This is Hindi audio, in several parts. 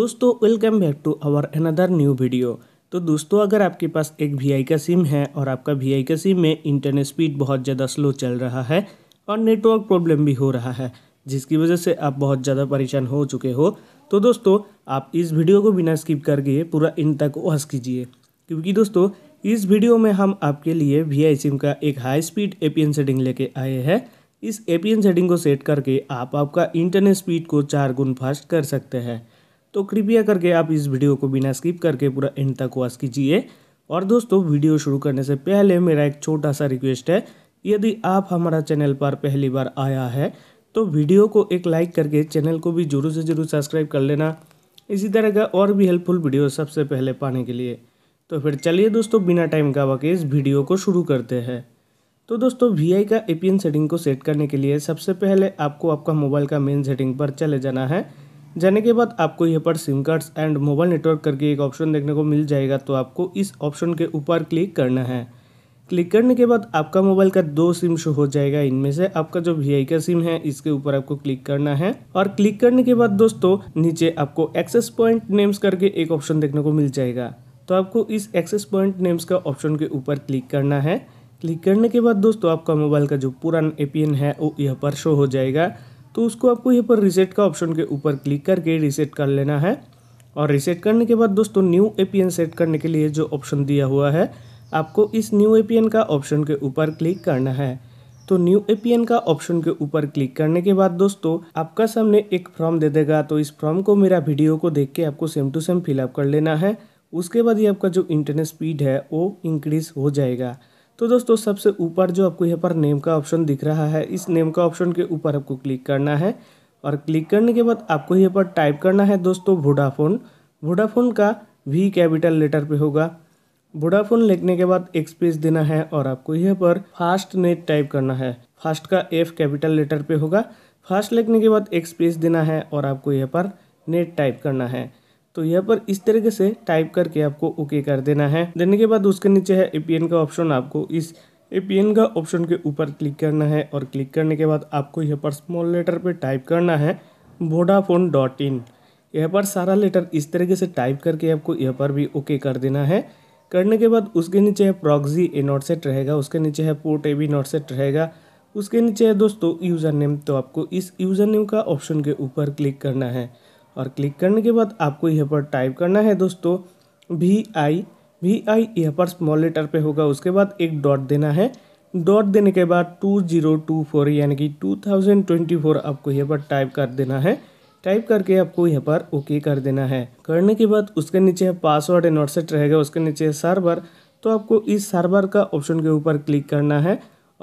दोस्तों welcome back to our another new video तो दोस्तों अगर आपके पास एक वी का सिम है और आपका वी का सिम में इंटरनेट स्पीड बहुत ज़्यादा स्लो चल रहा है और नेटवर्क प्रॉब्लम भी हो रहा है जिसकी वजह से आप बहुत ज़्यादा परेशान हो चुके हो तो दोस्तों आप इस वीडियो को बिना स्किप करके पूरा इन तक वस कीजिए क्योंकि दोस्तों इस वीडियो में हम आपके लिए वी सिम का एक हाई स्पीड ए सेटिंग लेके आए हैं इस ए सेटिंग को सेट करके आप आपका इंटरनेट स्पीड को चार गुण फास्ट कर सकते हैं तो कृपया करके आप इस वीडियो को बिना स्किप करके पूरा एंड तक वॉच कीजिए और दोस्तों वीडियो शुरू करने से पहले मेरा एक छोटा सा रिक्वेस्ट है यदि आप हमारा चैनल पर पहली बार आया है तो वीडियो को एक लाइक करके चैनल को भी जरूर से जरूर सब्सक्राइब कर लेना इसी तरह का और भी हेल्पफुल वीडियो सबसे पहले पाने के लिए तो फिर चलिए दोस्तों बिना टाइम का वाकई इस वीडियो को शुरू करते हैं तो दोस्तों वी का ए सेटिंग को सेट करने के लिए सबसे पहले आपको आपका मोबाइल का मेन सेटिंग पर चले जाना है जाने के बाद आपको यहाँ पर SIM cards and mobile network करके एक ऑप्शन देखने को मिल जाएगा तो आपको इस ऑप्शन के ऊपर क्लिक करना है क्लिक करने के बाद आपका मोबाइल का दो सिम शो हो जाएगा इनमें से आपका जो वी का सिम है इसके ऊपर आपको क्लिक करना है और क्लिक करने के बाद दोस्तों नीचे आपको एक्सेस पॉइंट नेम्स करके एक ऑप्शन देखने को मिल जाएगा तो आपको इस एक्सेस पॉइंट नेम्स का ऑप्शन के ऊपर क्लिक करना है क्लिक करने के बाद दोस्तों आपका मोबाइल का जो पुराना ए है वो यहाँ पर शो हो जाएगा तो उसको आपको यहाँ पर रिसेट का ऑप्शन के ऊपर क्लिक करके रिसेट कर लेना है और रिसेट करने के बाद दोस्तों न्यू ए सेट करने के लिए जो ऑप्शन दिया हुआ है आपको इस न्यू ए का ऑप्शन के ऊपर क्लिक करना है तो न्यू ए का ऑप्शन के ऊपर क्लिक करने के बाद दोस्तों आपका सामने एक फॉर्म दे देगा तो इस फॉर्म को मेरा वीडियो को देख के आपको सेम टू सेम फिलअप कर लेना है उसके बाद ये आपका जो इंटरनेट स्पीड है वो इंक्रीज़ हो जाएगा तो दोस्तों सबसे ऊपर जो आपको यहाँ पर नेम का ऑप्शन दिख रहा है इस नेम का ऑप्शन के ऊपर आपको क्लिक करना है और क्लिक करने के बाद आपको यहाँ पर टाइप करना है दोस्तों वोडाफोन वोडाफोन का वी कैपिटल लेटर पे होगा वोडाफोन लिखने के बाद एक स्पेस देना है और आपको यहाँ पर फास्ट नेट टाइप करना है फास्ट का एफ कैपिटल लेटर पे होगा फास्ट लिखने के बाद एक स्पेस देना है और आपको यहाँ पर नेट टाइप करना है तो यहाँ पर इस तरीके से टाइप करके आपको ओके कर देना है देने के बाद उसके नीचे है एपीएन का ऑप्शन आपको इस एपीएन का ऑप्शन के ऊपर क्लिक करना है और क्लिक करने के बाद आपको यहाँ पर स्मॉल लेटर पे टाइप करना है वोडाफोन डॉट इन यहाँ पर सारा लेटर इस तरीके से टाइप करके आपको यहाँ पर भी ओके कर देना है करने के बाद उसके नीचे है प्रॉक्जी ए नॉट सेट रहेगा उसके नीचे है port A B not set रहेगा उसके नीचे है दोस्तों यूज़र नेम तो आपको इस यूज़र नेम का ऑप्शन के ऊपर क्लिक करना है और क्लिक करने के बाद आपको यहाँ पर टाइप करना है दोस्तों वी आई वी आई यहाँ पर स्मॉल लेटर पे होगा उसके बाद एक डॉट देना है डॉट देने के बाद टू जीरो टू फोर यानी कि टू थाउजेंड ट्वेंटी फोर आपको यहाँ पर टाइप कर देना है टाइप करके आपको यहाँ पर ओके कर देना है करने के बाद उसके नीचे पासवर्ड एंड सेट रहेगा उसके नीचे सर्वर तो आपको इस सर्वर का ऑप्शन के ऊपर क्लिक करना है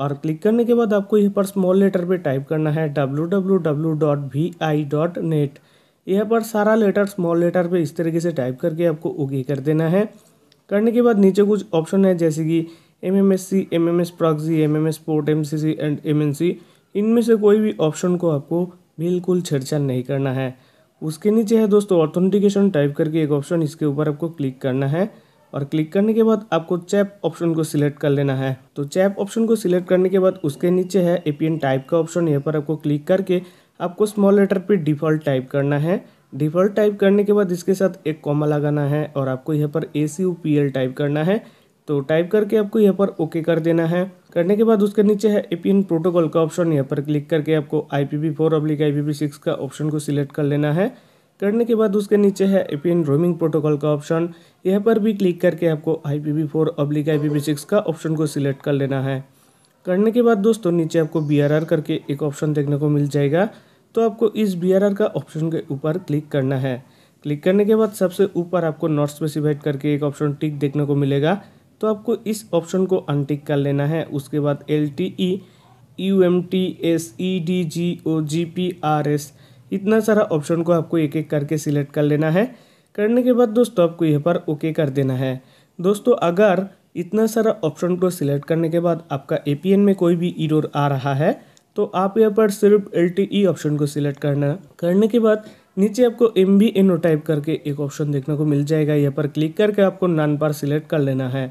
और क्लिक करने के बाद आपको यहाँ पर स्मॉल लेटर पे टाइप करना है W W W dot V I dot net यहाँ पर सारा लेटर स्मॉल लेटर पे इस तरीके से टाइप करके आपको ओके कर देना है करने के बाद नीचे कुछ ऑप्शन है जैसे कि M M S C M M S proxy M M S port M C C and M N C इनमें से कोई भी ऑप्शन को आपको बिल्कुल छेड़छाड़ नहीं करना है उसके नीचे है दोस्तों ऑथेंटिकेशन टाइप करके एक ऑप्शन इसके ऊपर आपको क्लिक करना है और क्लिक करने के बाद आपको चैप ऑप्शन को सिलेक्ट कर लेना है तो चैप ऑप्शन को सिलेक्ट करने के बाद उसके नीचे है एपीएन टाइप का ऑप्शन यहाँ पर आपको क्लिक करके आपको स्मॉल लेटर पे डिफ़ॉल्ट टाइप करना है डिफ़ॉल्ट टाइप करने के बाद इसके साथ एक कॉमा लगाना है और आपको यहाँ पर A C U P L type करना है तो टाइप करके आपको यहाँ पर ओके कर देना है करने के बाद उसके नीचे है एपीएन प्रोटोकॉल का ऑप्शन यहाँ पर क्लिक करके आपको I P four oblique I P six का ऑप्शन को सिलेक्ट कर लेना है करने के बाद उसके नीचे है एपीएन रोमिंग प्रोटोकॉल का ऑप्शन यहाँ पर भी क्लिक करके आपको I P four oblique I P six का ऑप्शन को सिलेक्ट कर लेना है करने के बाद दोस्तों नीचे आपको बी आर आर करके एक ऑप्शन देखने को मिल जाएगा तो आपको इस बी का ऑप्शन के ऊपर क्लिक करना है क्लिक करने के बाद सबसे ऊपर आपको नॉट स्पेसिफाइड करके एक ऑप्शन टिक देखने को मिलेगा तो आपको इस ऑप्शन को अनटिक कर लेना है उसके बाद L T E U M T S E D G E G P R S इतना सारा ऑप्शन को आपको एक एक करके सिलेक्ट कर लेना है करने के बाद दोस्तों आपको यहाँ पर ओके कर देना है दोस्तों अगर इतना सारा ऑप्शन को सिलेक्ट करने के बाद आपका ए में कोई भी इरोर आ रहा है तो आप यहाँ पर सिर्फ एल ऑप्शन e को सिलेक्ट करना है करने के बाद नीचे आपको M B N O type करके एक ऑप्शन देखने को मिल जाएगा यहाँ पर क्लिक करके आपको नान पार सिलेक्ट कर लेना है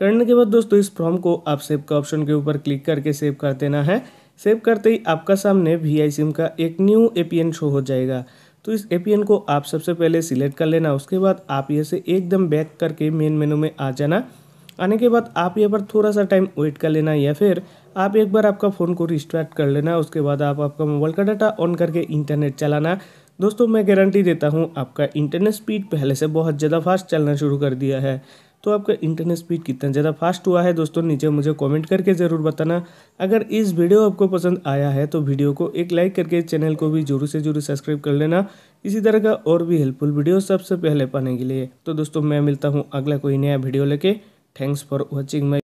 करने के बाद दोस्तों इस फॉर्म को आप सेव का ऑप्शन के ऊपर क्लिक करके सेव कर देना है सेव करते ही आपका सामने वी आई सिम का एक न्यू ए शो हो जाएगा तो इस ए को आप सबसे पहले सिलेक्ट कर लेना उसके बाद आप ये से एकदम बैक करके मेन मेनू में आ जाना आने के बाद आप यहाँ पर थोड़ा सा टाइम वेट कर लेना या फिर आप एक बार आपका फ़ोन को रिस्टार्ट कर लेना उसके बाद आप आपका मोबाइल का डाटा ऑन करके इंटरनेट चलाना दोस्तों मैं गारंटी देता हूँ आपका इंटरनेट स्पीड पहले से बहुत ज़्यादा फास्ट चलना शुरू कर दिया है तो आपका इंटरनेट स्पीड कितना ज़्यादा फास्ट हुआ है दोस्तों नीचे मुझे कमेंट करके ज़रूर बताना अगर इस वीडियो आपको पसंद आया है तो वीडियो को एक लाइक करके चैनल को भी जरूर से जरूर सब्सक्राइब कर लेना इसी तरह का और भी हेल्पफुल वीडियो सबसे पहले पाने के लिए तो दोस्तों मैं मिलता हूँ अगला कोई नया वीडियो लेके Thanks for watching my